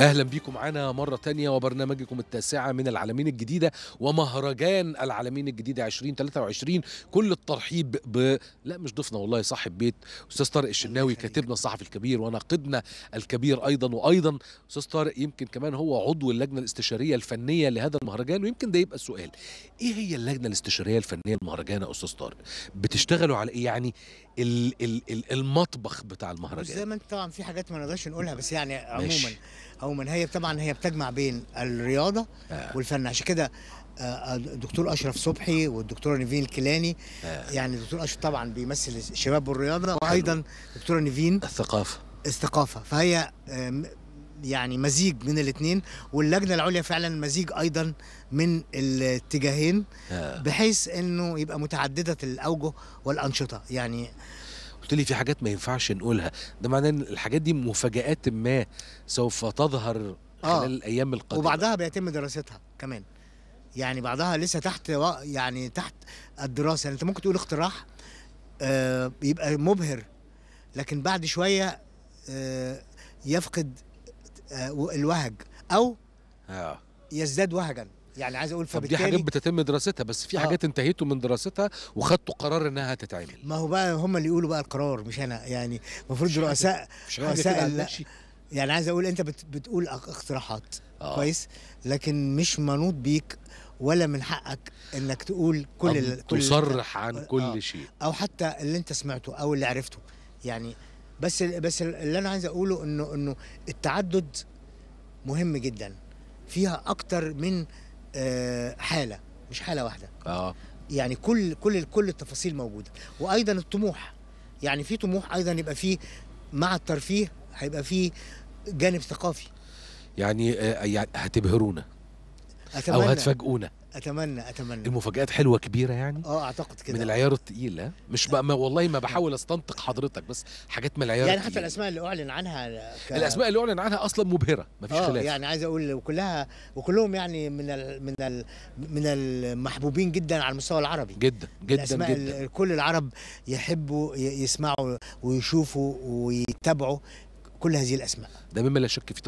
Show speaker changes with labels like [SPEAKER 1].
[SPEAKER 1] اهلا بيكم معانا مره تانية وبرنامجكم التاسعه من العالمين الجديده ومهرجان العالمين الجديده 2023 كل الترحيب ب لا مش ضيفنا والله صاحب بيت استاذ طارق الشناوي كاتبنا الصحفي الكبير وناقدنا الكبير ايضا وايضا استاذ طارق يمكن كمان هو عضو اللجنه الاستشاريه الفنيه لهذا المهرجان ويمكن ده يبقى السؤال ايه هي اللجنه الاستشاريه الفنيه المهرجان يا استاذ طارق بتشتغلوا على ايه يعني
[SPEAKER 2] ال ال ال المطبخ بتاع المهرجان زي ما انت طبعا في حاجات ما نقدرش نقولها بس يعني عموما او من هي طبعا هي بتجمع بين الرياضه آه. والفن عشان كده آه، الدكتور اشرف صبحي والدكتوره نيفين الكيلاني آه. يعني الدكتور اشرف طبعا بيمثل الشباب والرياضه وايضا الدكتوره نيفين الثقافه الثقافه فهي يعني مزيج من الاثنين واللجنه العليا فعلا مزيج ايضا من الاتجاهين بحيث انه يبقى متعدده الاوجه والانشطه يعني قلت لي في حاجات ما ينفعش نقولها ده معناه ان الحاجات دي مفاجات ما سوف
[SPEAKER 1] تظهر آه. خلال آه. الايام القادمه وبعدها
[SPEAKER 2] بيتم دراستها كمان يعني بعضها لسه تحت و... يعني تحت الدراسه يعني انت ممكن تقول اقتراح آه يبقى مبهر لكن بعد شويه آه يفقد آه الوهج او آه. يزداد وهجا يعني عايز اقول فبالتالي دي حاجات
[SPEAKER 1] بتتم دراستها بس في آه. حاجات آه. انتهيتوا من دراستها وخدتوا قرار انها تتعمل
[SPEAKER 2] ما هو بقى هم اللي يقولوا بقى القرار مش انا يعني المفروض رؤساء رؤساء يعني عايز اقول انت بت بتقول اقتراحات آه. كويس لكن مش منوط بيك ولا من حقك انك تقول كل كل تصرح
[SPEAKER 1] عن آه. كل آه. شيء
[SPEAKER 2] او حتى اللي انت سمعته او اللي عرفته يعني بس بس اللي انا عايز اقوله انه انه التعدد مهم جدا فيها اكتر من آه، حاله مش حاله واحده اه يعني كل كل كل التفاصيل موجوده وايضا الطموح يعني في طموح ايضا يبقى فيه مع الترفيه هيبقى فيه جانب ثقافي
[SPEAKER 1] يعني آه، يعني هتبهرونا
[SPEAKER 2] او هتفاجئونا اتمنى اتمنى
[SPEAKER 1] المفاجآت حلوة كبيرة يعني
[SPEAKER 2] اه اعتقد كده من العيار
[SPEAKER 1] الثقيل ها؟ مش بقى ما والله ما بحاول استنطق حضرتك بس حاجات من العيار يعني حتى التقيل.
[SPEAKER 2] الاسماء اللي اعلن عنها ك... الاسماء اللي اعلن عنها اصلا مبهرة مفيش اه خلاف يعني عايز اقول وكلها وكلهم يعني من ال... من ال... من المحبوبين جدا على المستوى العربي جدا جدا الاسماء جدا ال... كل العرب يحبوا ي... يسمعوا ويشوفوا ويتابعوا كل هذه الاسماء ده مما لا شك
[SPEAKER 1] في